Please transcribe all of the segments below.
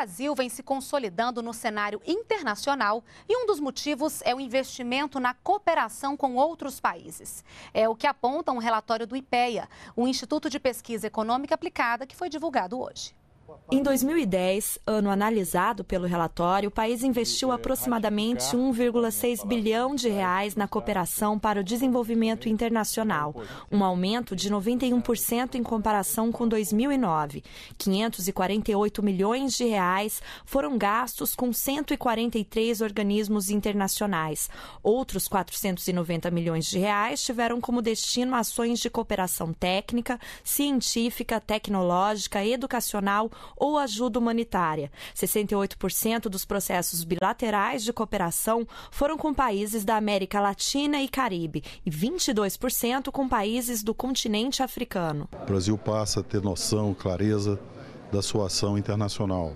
Brasil vem se consolidando no cenário internacional e um dos motivos é o investimento na cooperação com outros países. É o que aponta um relatório do IPEA, o Instituto de Pesquisa Econômica Aplicada, que foi divulgado hoje. Em 2010, ano analisado pelo relatório, o país investiu é, aproximadamente 1,6 bilhão de reais na cooperação para o desenvolvimento internacional, um aumento de 91% em comparação com 2009. 548 milhões de reais foram gastos com 143 organismos internacionais. Outros 490 milhões de reais tiveram como destino ações de cooperação técnica, científica, tecnológica, educacional ou ajuda humanitária. 68% dos processos bilaterais de cooperação foram com países da América Latina e Caribe e 22% com países do continente africano. O Brasil passa a ter noção, clareza da sua ação internacional.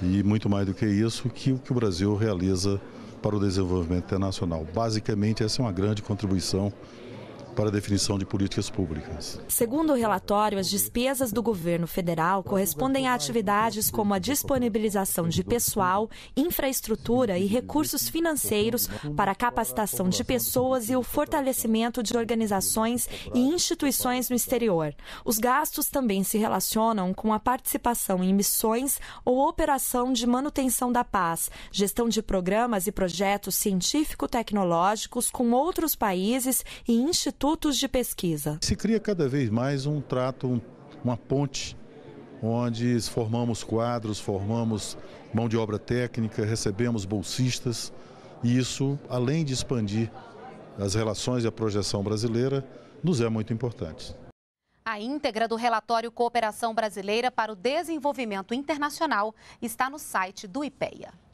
E muito mais do que isso, que o que o Brasil realiza para o desenvolvimento internacional. Basicamente, essa é uma grande contribuição para a definição de políticas públicas. Segundo o relatório, as despesas do governo federal correspondem a atividades como a disponibilização de pessoal, infraestrutura e recursos financeiros para a capacitação de pessoas e o fortalecimento de organizações e instituições no exterior. Os gastos também se relacionam com a participação em missões ou operação de manutenção da paz, gestão de programas e projetos científico-tecnológicos com outros países e instituições institutos de pesquisa. Se cria cada vez mais um trato, uma ponte, onde formamos quadros, formamos mão de obra técnica, recebemos bolsistas, e isso, além de expandir as relações e a projeção brasileira, nos é muito importante. A íntegra do relatório Cooperação Brasileira para o Desenvolvimento Internacional está no site do IPEA.